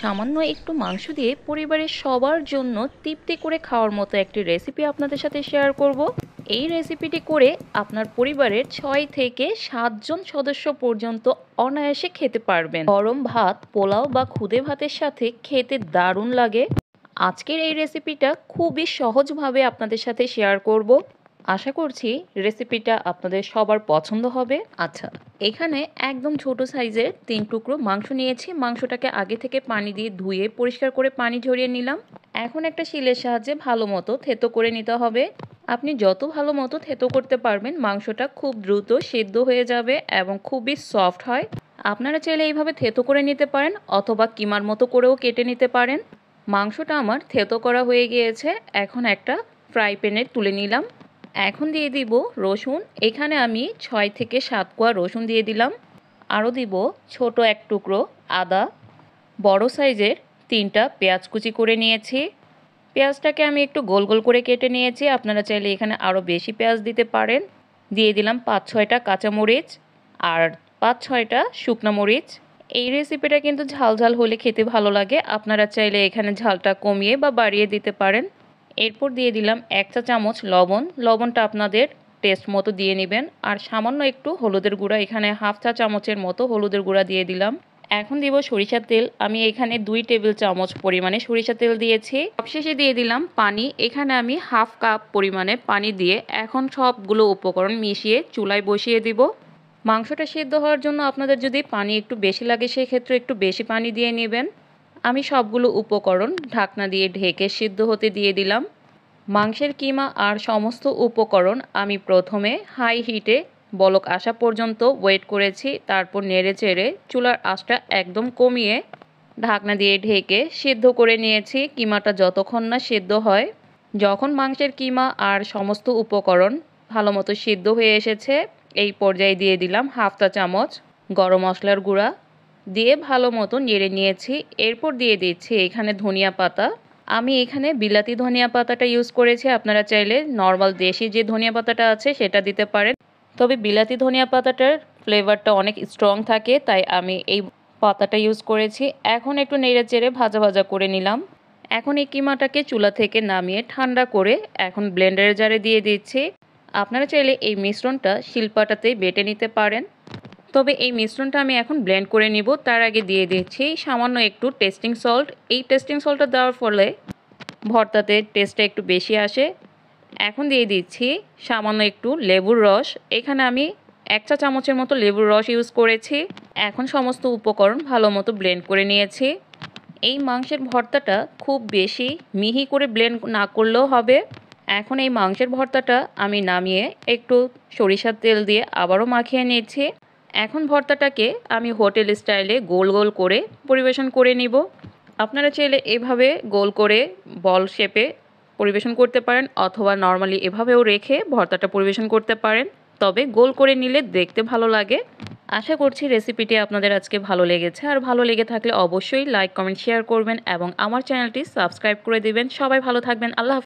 সামান্য একটু মাংস দিয়ে পরিবারের সবার জন্য তৃপ্তি করে খাওয়ার মতো একটি রেসিপি আপনাদের সাথে শেয়ার করব। এই রেসিপিটি করে আপনার পরিবারের ছয় থেকে সাতজন সদস্য পর্যন্ত অনায়াসে খেতে পারবেন গরম ভাত পোলাও বা খুদে ভাতের সাথে খেতে দারুণ লাগে আজকের এই রেসিপিটা খুবই সহজভাবে আপনাদের সাথে শেয়ার করব আশা করছি রেসিপিটা আপনাদের সবার পছন্দ হবে আচ্ছা এখানে একদম ছোট সাইজের তিন টুকরো মাংস নিয়েছি মাংসটাকে আগে থেকে পানি দিয়ে ধুয়ে পরিষ্কার করে পানি ঝরিয়ে নিলাম এখন একটা শিলের সাহায্যে ভালো মতো থেতো করে নিতে হবে আপনি যত ভালো মতো থেতো করতে পারবেন মাংসটা খুব দ্রুত সেদ্ধ হয়ে যাবে এবং খুবই সফট হয় আপনারা চাইলে এইভাবে থেতো করে নিতে পারেন অথবা কিমার মতো করেও কেটে নিতে পারেন মাংসটা আমার থেতো করা হয়ে গিয়েছে এখন একটা ফ্রাই প্যানে তুলে নিলাম এখন দিয়ে দিব রসুন এখানে আমি ছয় থেকে সাত কোয়া রসুন দিয়ে দিলাম আরও দিব ছোট এক টুকরো আদা বড় সাইজের তিনটা পেঁয়াজ কুচি করে নিয়েছি পেঁয়াজটাকে আমি একটু গোল গোল করে কেটে নিয়েছি আপনারা চাইলে এখানে আরও বেশি পেঁয়াজ দিতে পারেন দিয়ে দিলাম পাঁচ ছয়টা কাঁচামরিচ আর পাঁচ ছয়টা শুকনো মরিচ এই রেসিপিটা কিন্তু ঝাল ঝাল হলে খেতে ভালো লাগে আপনারা চাইলে এখানে ঝালটা কমিয়ে বা বাড়িয়ে দিতে পারেন এরপর দিয়ে দিলাম এক চা চামচ লবণ লবণটা আপনাদের টেস্ট মতো দিয়ে নেবেন আর সামান্য একটু হলুদের গুঁড়া এখানে হাফ চা চামচের মতো হলুদের গুঁড়া দিয়ে দিলাম এখন দিব সরিষার তেল আমি এখানে দুই টেবিল চামচ পরিমাণে সরিষার তেল দিয়েছি সবশেষে দিয়ে দিলাম পানি এখানে আমি হাফ কাপ পরিমাণে পানি দিয়ে এখন সবগুলো উপকরণ মিশিয়ে চুলায় বসিয়ে দিব মাংসটা সিদ্ধ হওয়ার জন্য আপনাদের যদি পানি একটু বেশি লাগে সেক্ষেত্রে একটু বেশি পানি দিয়ে নেবেন আমি সবগুলো উপকরণ ঢাকনা দিয়ে ঢেকে সিদ্ধ হতে দিয়ে দিলাম মাংসের কিমা আর সমস্ত উপকরণ আমি প্রথমে হাই হিটে বলক আসা পর্যন্ত ওয়েট করেছি তারপর নেড়ে চেড়ে চুলার আঁচটা একদম কমিয়ে ঢাকনা দিয়ে ঢেকে সিদ্ধ করে নিয়েছি কিমাটা যতক্ষণ না সিদ্ধ হয় যখন মাংসের কিমা আর সমস্ত উপকরণ ভালো মতো সিদ্ধ হয়ে এসেছে এই পর্যায়ে দিয়ে দিলাম হাফতা চামচ গরম মশলার গুঁড়া দিয়ে ভালো মতো নেড়ে নিয়েছি এরপর দিয়ে দিচ্ছি এখানে ধনিয়া পাতা আমি এখানে বিলাতি ধনিয়া পাতাটা ইউজ করেছি আপনারা চাইলে নর্মাল দেশি যে ধনিয়া পাতাটা আছে সেটা দিতে পারেন তবে বিলাতি ধনিয়া পাতাটার ফ্লেভারটা অনেক স্ট্রং থাকে তাই আমি এই পাতাটা ইউজ করেছি এখন একটু নেড়ে চেড়ে ভাজা ভাজা করে নিলাম এখন এই কিমাটাকে চুলা থেকে নামিয়ে ঠান্ডা করে এখন ব্লেন্ডারে জারে দিয়ে দিচ্ছি আপনারা চাইলে এই মিশ্রণটা শিলপাটাতেই বেটে নিতে পারেন তবে এই মিশ্রণটা আমি এখন ব্লেন্ড করে নিব তার আগে দিয়ে দিচ্ছি সামান্য একটু টেস্টিং সল্ট এই টেস্টিং সল্টটা দেওয়ার ফলে ভর্তাতে টেস্টটা একটু বেশি আসে এখন দিয়ে দিচ্ছি সামান্য একটু লেবুর রস এখানে আমি এক চা চামচের মতো লেবুর রস ইউজ করেছি এখন সমস্ত উপকরণ ভালো মতো ব্লেন্ড করে নিয়েছি এই মাংসের ভর্তাটা খুব বেশি মিহি করে ব্লেন্ড না করলেও হবে এখন এই মাংসের ভর্তাটা আমি নামিয়ে একটু সরিষার তেল দিয়ে আবারও মাখিয়ে নিয়েছি এখন ভর্তাটাকে আমি হোটেল স্টাইলে গোল গোল করে পরিবেশন করে নিব আপনারা চাইলে এভাবে গোল করে বল শেপে পরিবেশন করতে পারেন অথবা নর্মালি এভাবেও রেখে ভর্তাটা পরিবেশন করতে পারেন তবে গোল করে নিলে দেখতে ভালো লাগে আশা করছি রেসিপিটি আপনাদের আজকে ভালো লেগেছে আর ভালো লেগে থাকলে অবশ্যই লাইক কমেন্ট শেয়ার করবেন এবং আমার চ্যানেলটি সাবস্ক্রাইব করে দেবেন সবাই ভালো থাকবেন আল্লাহ